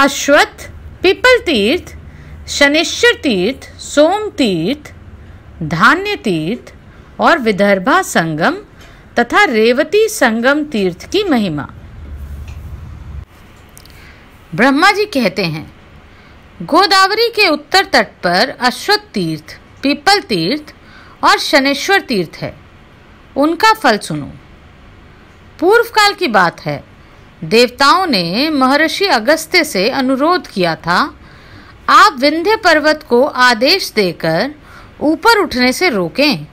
अश्वत्थ पिपल तीर्थ शनिश्चर तीर्थ सोम तीर्थ धान्य तीर्थ और विदर्भा संगम तथा रेवती संगम तीर्थ की महिमा ब्रह्मा जी कहते हैं गोदावरी के उत्तर तट पर अश्वत्थ तीर्थ पीपल तीर्थ और शनेश्वर तीर्थ है उनका फल सुनो पूर्व काल की बात है देवताओं ने महर्षि अगस्त्य से अनुरोध किया था आप विंध्य पर्वत को आदेश देकर ऊपर उठने से रोकें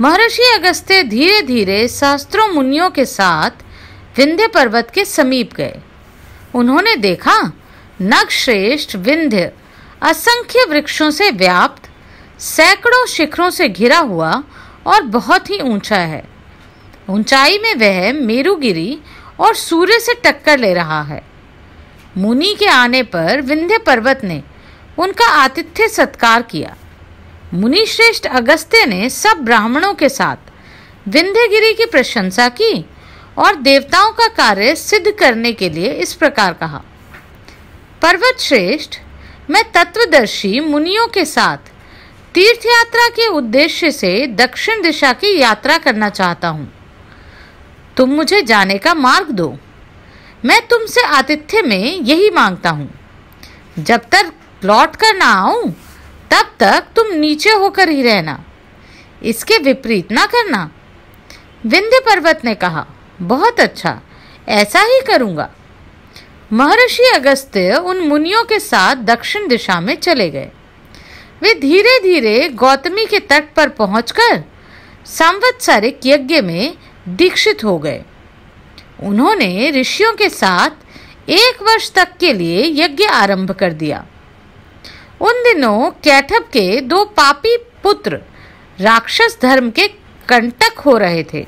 महर्षि अगस्त्य धीरे धीरे शास्त्रों मुनियों के साथ विंध्य पर्वत के समीप गए उन्होंने देखा नगश्रेष्ठ विंध्य असंख्य वृक्षों से व्याप्त सैकड़ों शिखरों से घिरा हुआ और बहुत ही ऊंचा है ऊंचाई में वह मेरुगिरी और सूर्य से टक्कर ले रहा है मुनि के आने पर विंध्य पर्वत ने उनका आतिथ्य सत्कार किया मुनि श्रेष्ठ अगस्त्य ने सब ब्राह्मणों के साथ विंध्यगिरी की प्रशंसा की और देवताओं का कार्य सिद्ध करने के लिए इस प्रकार कहा पर्वत श्रेष्ठ मैं तत्वदर्शी मुनियों के साथ तीर्थ यात्रा के उद्देश्य से दक्षिण दिशा की यात्रा करना चाहता हूँ तुम मुझे जाने का मार्ग दो मैं तुमसे आतिथ्य में यही मांगता हूँ जब तक लौट कर ना आऊँ तब तक तुम नीचे होकर ही रहना इसके विपरीत ना करना विंध्य पर्वत ने कहा बहुत अच्छा ऐसा ही करूँगा महर्षि अगस्त्य उन मुनियों के साथ दक्षिण दिशा में चले गए वे धीरे धीरे गौतमी के तट पर पहुंचकर संवत्सरिक यज्ञ में दीक्षित हो गए उन्होंने ऋषियों के साथ एक वर्ष तक के लिए यज्ञ आरंभ कर दिया उन दिनों कैथब के दो पापी पुत्र राक्षस धर्म के कंटक हो रहे थे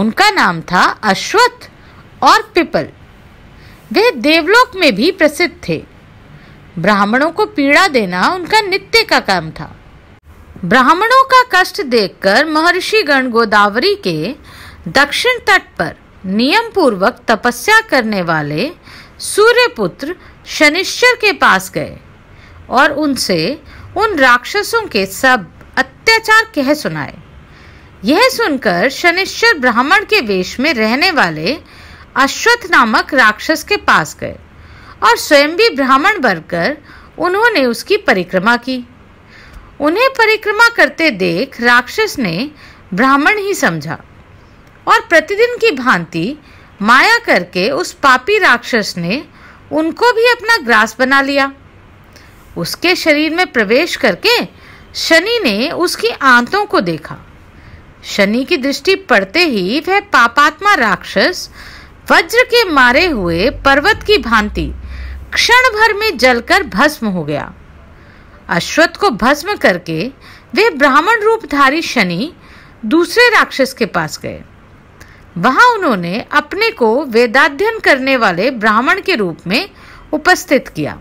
उनका नाम था अश्वत्थ और पिपल वे देवलोक में भी प्रसिद्ध थे ब्राह्मणों को पीड़ा देना उनका नित्य का काम था ब्राह्मणों का कष्ट देखकर महर्षिगण गोदावरी के दक्षिण तट पर नियम पूर्वक तपस्या करने वाले सूर्यपुत्र शनिश्चर के पास गए और उनसे उन राक्षसों के सब अत्याचार कह सुनाए यह सुनकर शनिश्चर ब्राह्मण के वेश में रहने वाले अश्वत्थ नामक राक्षस के पास गए और स्वयं भी ब्राह्मण बनकर उन्होंने उसकी परिक्रमा की उन्हें परिक्रमा करते देख राक्षस ने ब्राह्मण ही समझा और प्रतिदिन की भांति माया करके उस पापी राक्षस ने उनको भी अपना ग्रास बना लिया उसके शरीर में प्रवेश करके शनि ने उसकी आंतों को देखा शनि की दृष्टि पड़ते ही वह पापात्मा राक्षस वज्र के मारे हुए पर्वत की भांति क्षण भर में जलकर भस्म हो गया अश्वत्थ को भस्म करके वे ब्राह्मण रूपधारी शनि दूसरे राक्षस के पास गए वहां उन्होंने अपने को वेदाध्ययन करने वाले ब्राह्मण के रूप में उपस्थित किया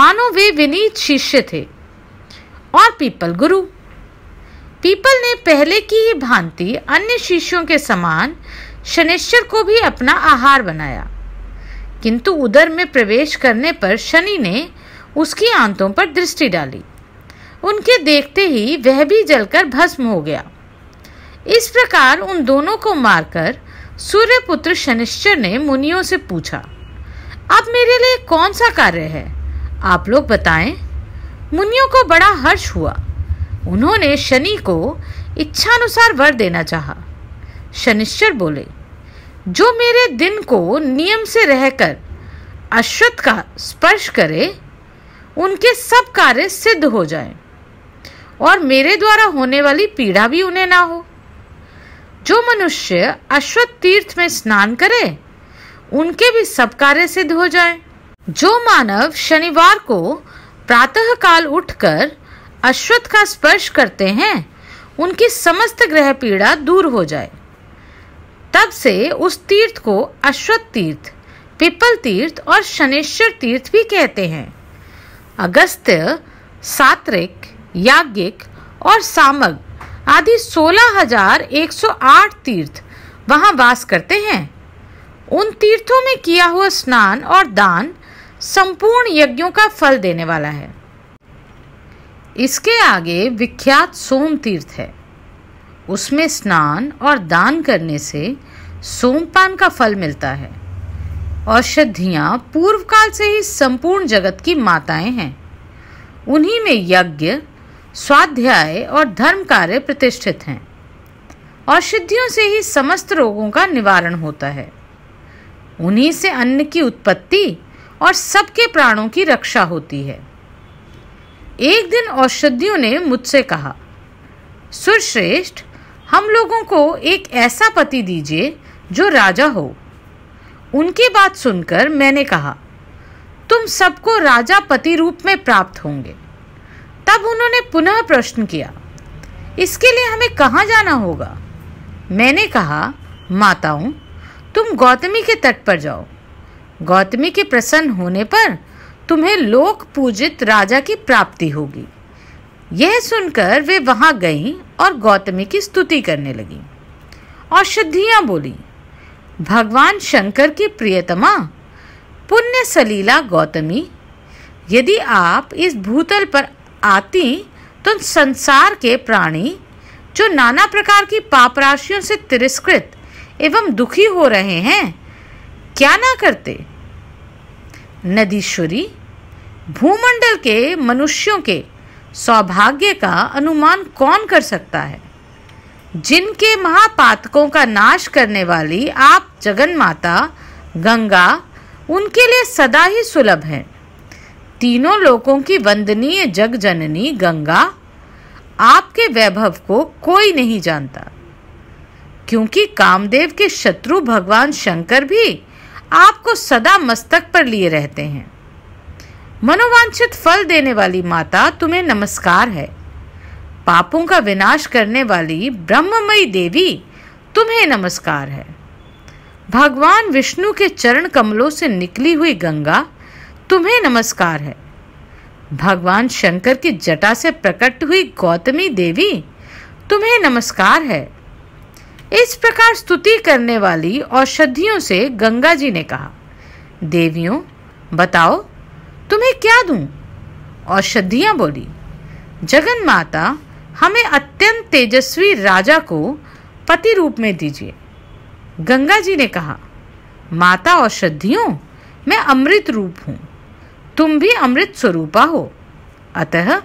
मानो वे विनीत शिष्य थे और पीपल गुरु पीपल ने पहले की ही भांति अन्य शिष्यों के समान शनिश्चर को भी अपना आहार बनाया किंतु उदर में प्रवेश करने पर शनि ने उसकी आंतों पर दृष्टि डाली उनके देखते ही वह भी जलकर भस्म हो गया इस प्रकार उन दोनों को मारकर सूर्यपुत्र शनिश्चर ने मुनियों से पूछा अब मेरे लिए कौन सा कार्य है आप लोग बताएं मुनियों को बड़ा हर्ष हुआ उन्होंने शनि को इच्छानुसार वर देना चाहा। शनिश्चर बोले जो मेरे दिन को नियम से रहकर अश्वत्थ का स्पर्श करे उनके सब कार्य सिद्ध हो जाएं और मेरे द्वारा होने वाली पीड़ा भी उन्हें ना हो जो मनुष्य अश्वत्थ तीर्थ में स्नान करे उनके भी सब कार्य सिद्ध हो जाएं। जो मानव शनिवार को प्रातःकाल उठकर अश्वत्थ का स्पर्श करते हैं उनकी समस्त ग्रह पीड़ा दूर हो जाए तब से उस तीर्थ को अश्वत्थ तीर्थ पिपल तीर्थ और शनेश्वर तीर्थ भी कहते हैं अगस्त्य सात्रिक याज्ञिक और सामग आदि 16,108 तीर्थ वहां वास करते हैं उन तीर्थों में किया हुआ स्नान और दान संपूर्ण यज्ञों का फल देने वाला है इसके आगे विख्यात सोम तीर्थ है उसमें स्नान और दान करने से सोमपान का फल मिलता है औषधियाँ पूर्व काल से ही संपूर्ण जगत की माताएं हैं उन्हीं में यज्ञ स्वाध्याय और धर्म कार्य प्रतिष्ठित हैं औषधियों से ही समस्त रोगों का निवारण होता है उन्हीं से अन्न की उत्पत्ति और सबके प्राणों की रक्षा होती है एक दिन औषधियों ने मुझसे कहा सुरश्रेष्ठ हम लोगों को एक ऐसा पति दीजिए जो राजा हो उनकी बात सुनकर मैंने कहा तुम सबको राजा पति रूप में प्राप्त होंगे तब उन्होंने पुनः प्रश्न किया इसके लिए हमें कहाँ जाना होगा मैंने कहा माताओं तुम गौतमी के तट पर जाओ गौतमी के प्रसन्न होने पर तुम्हें लोक पूजित राजा की प्राप्ति होगी यह सुनकर वे वहाँ गईं और गौतमी की स्तुति करने लगीं और शुद्धियाँ बोलीं भगवान शंकर की प्रियतमा पुण्य सलीला गौतमी यदि आप इस भूतल पर आती तो संसार के प्राणी जो नाना प्रकार की पाप राशियों से तिरस्कृत एवं दुखी हो रहे हैं क्या ना करते नदीश्वरी भूमंडल के मनुष्यों के सौभाग्य का अनुमान कौन कर सकता है जिनके महापातकों का नाश करने वाली आप जगन माता गंगा उनके लिए सदा ही सुलभ हैं तीनों लोगों की वंदनीय जग जननी गंगा आपके वैभव को कोई नहीं जानता क्योंकि कामदेव के शत्रु भगवान शंकर भी आपको सदा मस्तक पर लिए रहते हैं मनोवांछित फल देने वाली माता तुम्हें नमस्कार है पापों का विनाश करने वाली ब्रह्ममयी देवी तुम्हें नमस्कार है भगवान विष्णु के चरण कमलों से निकली हुई गंगा तुम्हें नमस्कार है भगवान शंकर की जटा से प्रकट हुई गौतमी देवी तुम्हें नमस्कार है इस प्रकार स्तुति करने वाली औषधियों से गंगा जी ने कहा देवियों बताओ तुम्हें क्या दूं? औषधियां बोली जगन माता हमें अत्यंत तेजस्वी राजा को पति रूप में दीजिए गंगा जी ने कहा माता औषधियों मैं अमृत रूप हूँ तुम भी अमृत स्वरूपा हो अतः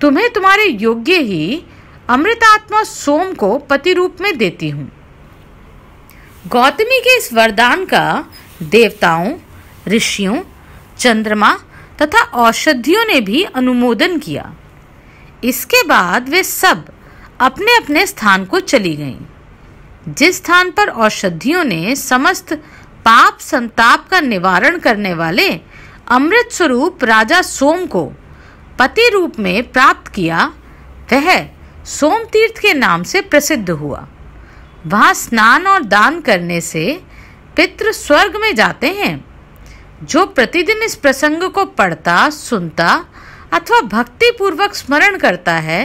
तुम्हें तुम्हारे योग्य ही अमृतात्मा सोम को पति रूप में देती हूँ गौतमी के इस वरदान का देवताओं ऋषियों चंद्रमा तथा औषधियों ने भी अनुमोदन किया इसके बाद वे सब अपने अपने स्थान को चली गईं जिस स्थान पर औषधियों ने समस्त पाप संताप का निवारण करने वाले अमृत स्वरूप राजा सोम को पति रूप में प्राप्त किया वह सोम तीर्थ के नाम से प्रसिद्ध हुआ वहाँ स्नान और दान करने से पितृ स्वर्ग में जाते हैं जो प्रतिदिन इस प्रसंग को पढ़ता सुनता अथवा भक्ति पूर्वक स्मरण करता है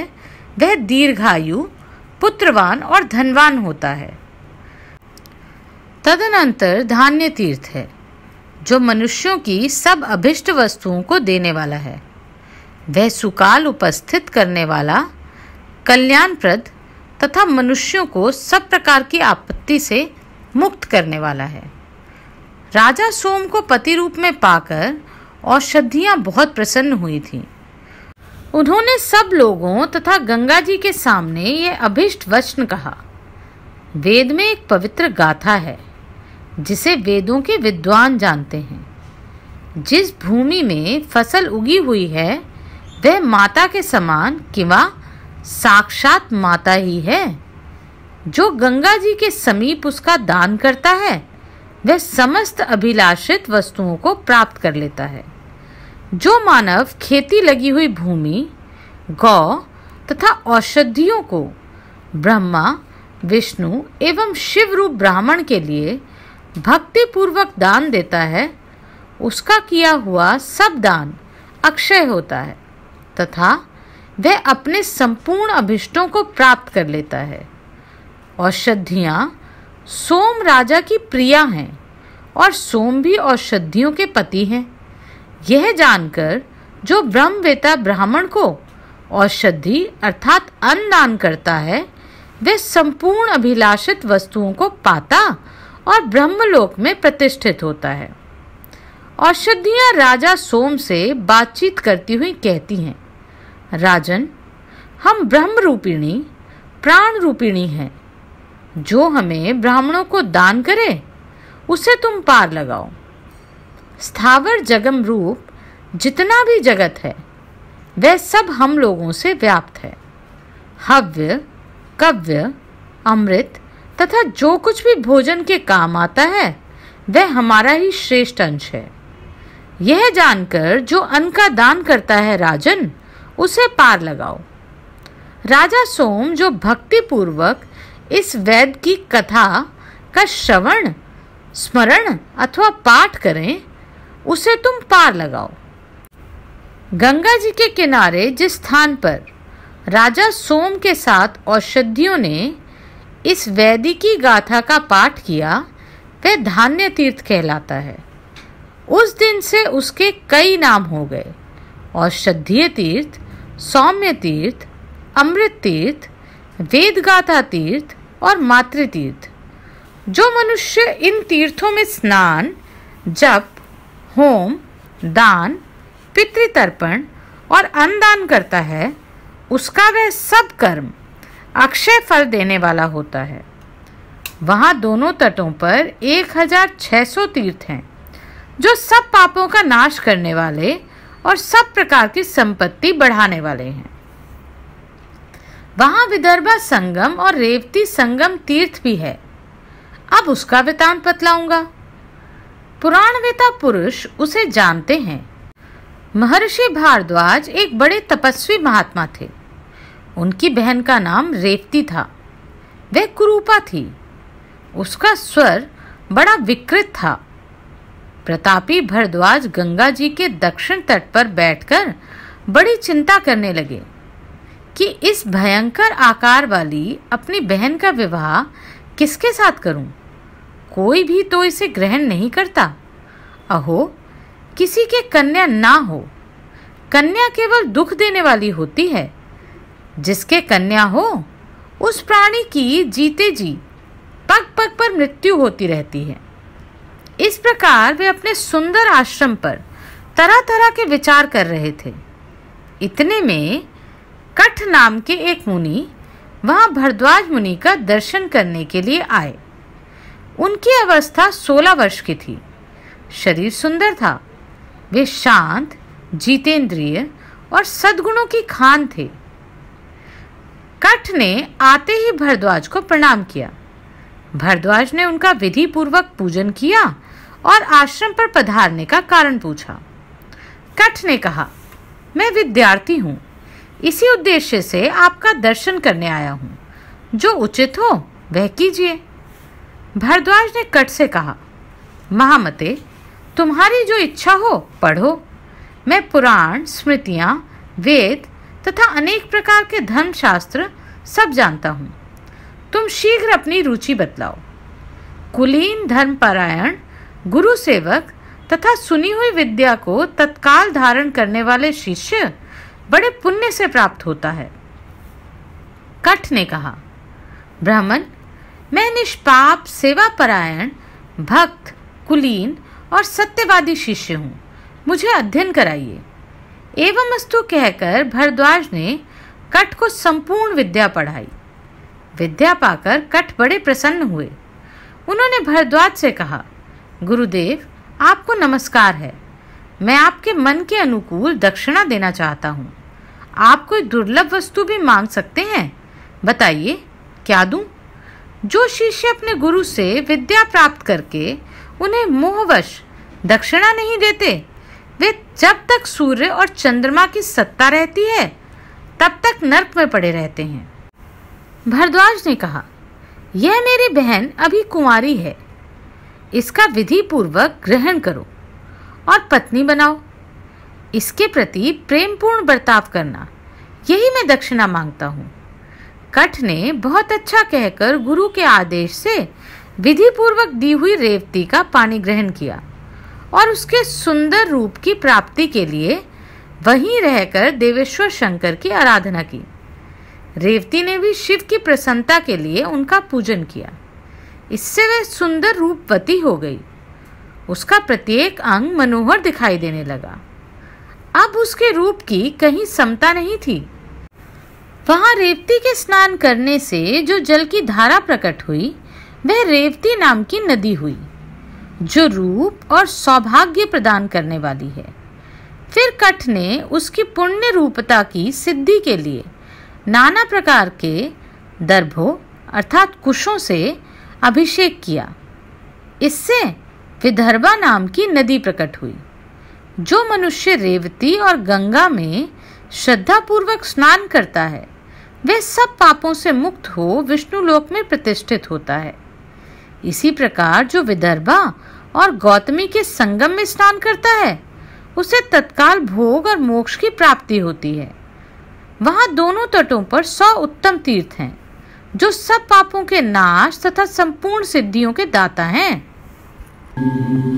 वह दीर्घायु पुत्रवान और धनवान होता है तदनंतर धान्य तीर्थ है जो मनुष्यों की सब अभिष्ट वस्तुओं को देने वाला है वह सुकाल उपस्थित करने वाला कल्याणप्रद तथा मनुष्यों को सब प्रकार की आपत्ति से मुक्त करने वाला है राजा सोम को पति रूप में पाकर औषधियाँ बहुत प्रसन्न हुई थीं उन्होंने सब लोगों तथा गंगा जी के सामने ये अभिष्ट वचन कहा वेद में एक पवित्र गाथा है जिसे वेदों के विद्वान जानते हैं जिस भूमि में फसल उगी हुई है वह माता के समान किंवा साक्षात माता ही है जो गंगा जी के समीप उसका दान करता है वह समस्त अभिलाषित वस्तुओं को प्राप्त कर लेता है जो मानव खेती लगी हुई भूमि गौ तथा औषधियों को ब्रह्मा विष्णु एवं शिव रूप ब्राह्मण के लिए भक्तिपूर्वक दान देता है उसका किया हुआ सब दान अक्षय होता है तथा वह अपने संपूर्ण अभिष्टों को प्राप्त कर लेता है औषधियाँ सोम राजा की प्रिया हैं और सोम भी औषधियों के पति हैं यह जानकर जो ब्रह्मवेता ब्राह्मण को औषधि अर्थात अन्न दान करता है वह संपूर्ण अभिलाषित वस्तुओं को पाता और ब्रह्मलोक में प्रतिष्ठित होता है औषधियाँ राजा सोम से बातचीत करती हुई कहती हैं राजन हम ब्रह्म रूपिणी प्राण रूपिणी हैं जो हमें ब्राह्मणों को दान करे उसे तुम पार लगाओ स्थावर जगम रूप जितना भी जगत है वह सब हम लोगों से व्याप्त है हव्य कव्य अमृत तथा जो कुछ भी भोजन के काम आता है वह हमारा ही श्रेष्ठ अंश है यह जानकर जो अन्न का दान करता है राजन उसे पार लगाओ राजा सोम जो भक्ति पूर्वक इस वेद की कथा का श्रवण स्मरण अथवा पाठ करें उसे तुम पार लगाओ गंगा जी के किनारे जिस स्थान पर राजा सोम के साथ औषधियों ने इस वैदिकी गाथा का पाठ किया वह धान्य तीर्थ कहलाता है उस दिन से उसके कई नाम हो गए औषधीय तीर्थ सौम्य तीर्थ अमृत तीर्थ वेदगाथा तीर्थ और मातृतीर्थ जो मनुष्य इन तीर्थों में स्नान जप होम दान पितृतर्पण और अन्नदान करता है उसका वह सब कर्म अक्षय फल देने वाला होता है वहाँ दोनों तटों पर 1600 तीर्थ हैं जो सब पापों का नाश करने वाले और सब प्रकार की संपत्ति बढ़ाने वाले हैं वहाँ विदर्भा संगम और रेवती संगम तीर्थ भी है अब उसका वितान बतलाऊंगा पुराणवेता पुरुष उसे जानते हैं महर्षि भारद्वाज एक बड़े तपस्वी महात्मा थे उनकी बहन का नाम रेवती था वह कुरूपा थी उसका स्वर बड़ा विकृत था प्रतापी भरद्वाज गंगा जी के दक्षिण तट पर बैठकर बड़ी चिंता करने लगे कि इस भयंकर आकार वाली अपनी बहन का विवाह किसके साथ करूं? कोई भी तो इसे ग्रहण नहीं करता अहो किसी के कन्या ना हो कन्या केवल दुख देने वाली होती है जिसके कन्या हो उस प्राणी की जीते जी पग पग पर मृत्यु होती रहती है इस प्रकार वे अपने सुंदर आश्रम पर तरह तरह के विचार कर रहे थे इतने में कठ नाम के एक मुनि वहां भरद्वाज मुनि का दर्शन करने के लिए आए उनकी अवस्था सोलह वर्ष की थी शरीर सुंदर था वे शांत जितेंद्रिय और सद्गुणों की खान थे कठ ने आते ही भरद्वाज को प्रणाम किया भरद्वाज ने उनका विधि पूर्वक पूजन किया और आश्रम पर पधारने का कारण पूछा कठ ने कहा मैं विद्यार्थी हूँ इसी उद्देश्य से आपका दर्शन करने आया हूँ जो उचित हो वह कीजिए भारद्वाज ने कट से कहा महामते तुम्हारी जो इच्छा हो पढ़ो मैं पुराण स्मृतियाँ वेद तथा अनेक प्रकार के धर्मशास्त्र सब जानता हूँ तुम शीघ्र अपनी रुचि बतलाओ कुलीन धर्मपरायण गुरु सेवक तथा सुनी हुई विद्या को तत्काल धारण करने वाले शिष्य बड़े पुण्य से प्राप्त होता है कठ ने कहा ब्राह्मण मैं निष्पाप सेवापरायण भक्त कुलीन और सत्यवादी शिष्य हूँ मुझे अध्ययन कराइए एवं अस्तु कहकर भरद्वाज ने कट को संपूर्ण विद्या पढ़ाई विद्या पाकर कट बड़े प्रसन्न हुए उन्होंने भरद्वाज से कहा गुरुदेव आपको नमस्कार है मैं आपके मन के अनुकूल दक्षिणा देना चाहता हूँ आप कोई दुर्लभ वस्तु भी मांग सकते हैं बताइए क्या दूँ जो शिष्य अपने गुरु से विद्या प्राप्त करके उन्हें मोहवश दक्षिणा नहीं देते वे जब तक सूर्य और चंद्रमा की सत्ता रहती है तब तक नर्क में पड़े रहते हैं भरद्वाज ने कहा यह मेरी बहन अभी कुंवारी है इसका विधि पूर्वक ग्रहण करो और पत्नी बनाओ इसके प्रति प्रेमपूर्ण बर्ताव करना यही मैं दक्षिणा मांगता हूँ कठ ने बहुत अच्छा कहकर गुरु के आदेश से विधि पूर्वक दी हुई रेवती का पानी ग्रहण किया और उसके सुंदर रूप की प्राप्ति के लिए वहीं रहकर देवेश्वर शंकर की आराधना की रेवती ने भी शिव की प्रसन्नता के लिए उनका पूजन किया इससे वह सुंदर रूपवती हो गई उसका प्रत्येक अंग मनोहर दिखाई देने लगा अब उसके रूप की कहीं समता नहीं थी वहां रेवती के स्नान करने से जो जल की धारा प्रकट हुई वह रेवती नाम की नदी हुई जो रूप और सौभाग्य प्रदान करने वाली है फिर कठ ने उसकी पुण्य रूपता की सिद्धि के लिए नाना प्रकार के दर्भों अर्थात कुशों से अभिषेक किया इससे विदर्भा नाम की नदी प्रकट हुई जो मनुष्य रेवती और गंगा में श्रद्धापूर्वक स्नान करता है वे सब पापों से मुक्त हो विष्णु लोक में प्रतिष्ठित होता है इसी प्रकार जो विदर्भा और गौतमी के संगम में स्नान करता है उसे तत्काल भोग और मोक्ष की प्राप्ति होती है वहाँ दोनों तटों पर सौ उत्तम तीर्थ हैं जो सब पापों के नाश तथा संपूर्ण सिद्धियों के दाता हैं